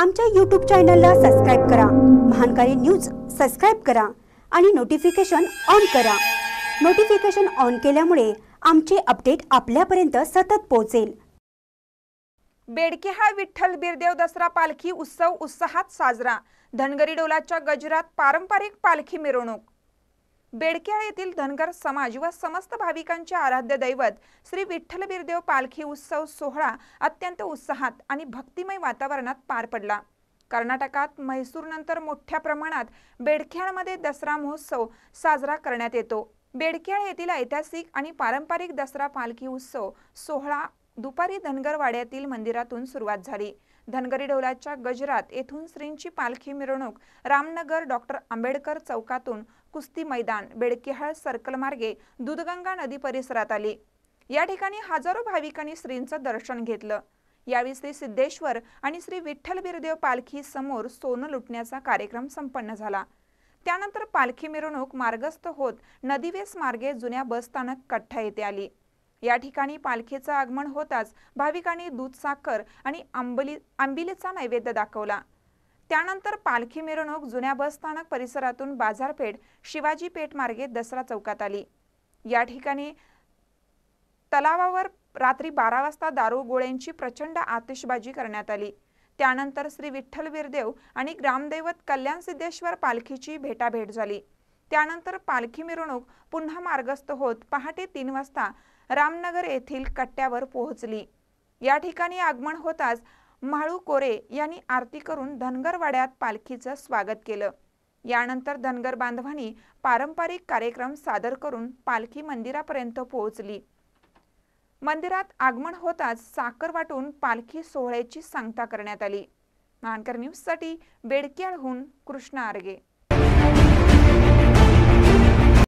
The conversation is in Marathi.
आमच्या यूट्यूब चॅनलला सबस्क्राईब करा महानकारी न्यूज सबस्क्राईब करा आणि नोटिफिकेशन ऑन करा नोटिफिकेशन ऑन केल्यामुळे आमचे अपडेट आपल्यापर्यंत सतत पोहोचेल बेडके हा विठ्ठल बिरदेव दसरा पालखी उत्सव उत्साहात साजरा धनगरी डोलाच्या गजरात पारंपरिक पालखी मिरवणूक बेडक्या येथील धनगर समाज व समस्त भाविकांचे आराध्य दैवत श्री विठ्ठल पालखी उत्सव सोहळा अत्यंत उत्साहात आणि भक्तिमय वातावरणात पार पडला कर्नाटकात म्हैसूरनंतर मोठ्या प्रमाणात बेडख्याळमध्ये दसरा महोत्सव साजरा करण्यात येतो बेडक्याळ येथील ऐतिहासिक आणि पारंपरिक दसरा पालखी उत्सव सोहळा दुपारी धनगरवाड्यातील मंदिरातून सुरुवात झाली धनगरी डोलाच्या गजरात येथून श्रींची पालखी मिरवणूक रामनगर डॉक्टर आंबेडकर चौकातून कुस्ती मैदान बेडकिहाळ सर्कल मार्गे दूधगंगा नदी परिसरात आली या ठिकाणी हजारो भाविकांनी श्रींचं दर्शन घेतलं यावेळी श्री सिद्धेश्वर आणि श्री विठ्ठल बिरदेव पालखी समोर सोनं लुटण्याचा कार्यक्रम संपन्न झाला त्यानंतर पालखी मिरवणूक मार्गस्थ होत नदीवेस मार्गे जुन्या बसस्थानक कठ्ठा येथे आली या ठिकाणी पालखीचं आगमन होताच भाविकांनी दूध साखर आणि आंबली आंबिलीचा नैवेद्य दाखवला त्यानंतर पालखी मिरवणूक जुन्या बस स्थानक परिसरातून बाजारपेठ शिवाजी पेठ मार्गे दसरा चौकात आली या ठिकाणी तलावावर रात्री बारा वाजता दारू गोळ्यांची प्रचंड आतिषबाजी करण्यात आली त्यानंतर श्री विठ्ठल वीरदेव आणि ग्रामदैवत कल्याण सिद्धेश्वर पालखीची भेटाभेट झाली त्यानंतर पालखी मिरवणूक पुन्हा मार्गस्थ होत पहाटे तीन वाजता रामनगर येथील कट्ट्यावर पोहोचली या ठिकाणी आगमन होताच म्हाळू कोरे यांनी आरती करून धनगरवाड्यात पालखीचं स्वागत केलं यानंतर धनगर बांधवांनी पारंपरिक कार्यक्रम सादर करून पालखी मंदिरापर्यंत पोहोचली मंदिरात आगमन होताच साखर वाटून पालखी सोहळ्याची सांगता करण्यात आली न्यूज साठी बेडक्याळहून कृष्णा आर्गे